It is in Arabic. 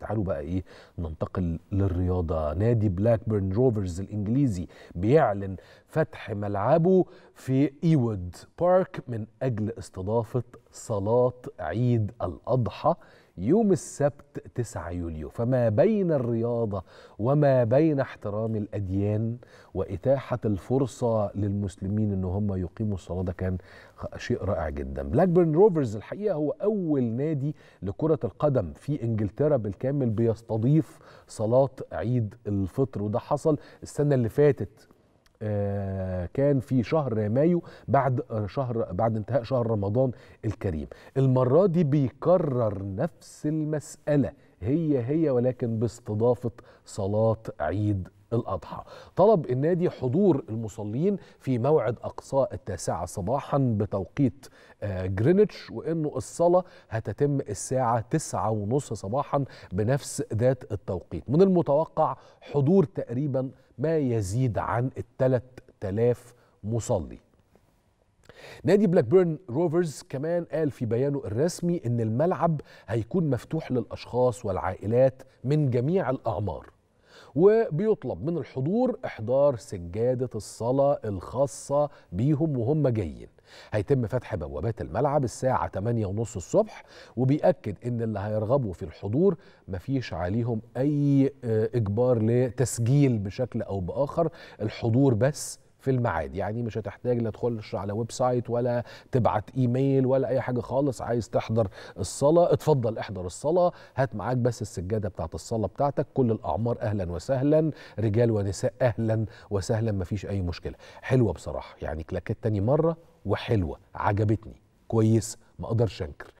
تعالوا بقى ايه ننتقل للرياضه نادي بلاكبيرن روفرز الانجليزي بيعلن فتح ملعبه في ايوود بارك من اجل استضافه صلاه عيد الاضحى يوم السبت 9 يوليو فما بين الرياضة وما بين احترام الأديان وإتاحة الفرصة للمسلمين أن هم يقيموا الصلاة ده كان شيء رائع جدا بيرن روفرز الحقيقة هو أول نادي لكرة القدم في إنجلترا بالكامل بيستضيف صلاة عيد الفطر وده حصل السنة اللي فاتت آه، كان في شهر مايو بعد شهر بعد انتهاء شهر رمضان الكريم المره دي بيكرر نفس المساله هي هي ولكن باستضافه صلاه عيد الأضحى طلب النادي حضور المصلين في موعد أقصاء التاسعة صباحا بتوقيت جرينتش آه، وأنه الصلاة هتتم الساعة تسعة ونص صباحا بنفس ذات التوقيت من المتوقع حضور تقريبا ما يزيد عن ال تلاف مصلي نادي بلاك بيرن روفرز كمان قال في بيانه الرسمي ان الملعب هيكون مفتوح للاشخاص والعائلات من جميع الاعمار وبيطلب من الحضور إحضار سجادة الصلاة الخاصة بيهم وهم جايين هيتم فتح بوابات الملعب الساعة 8:30 الصبح وبيأكد إن اللي هيرغبوا في الحضور مفيش عليهم أي آه، إجبار لتسجيل بشكل أو بآخر الحضور بس في الميعاد يعني مش هتحتاج لا تخش على ويب سايت ولا تبعت ايميل ولا اي حاجه خالص عايز تحضر الصلاه اتفضل احضر الصلاه هات معاك بس السجاده بتاعت الصلاه بتاعتك كل الاعمار اهلا وسهلا رجال ونساء اهلا وسهلا مفيش اي مشكله حلوه بصراحه يعني كلاكيت تاني مره وحلوه عجبتني كويس ما اقدرش انكر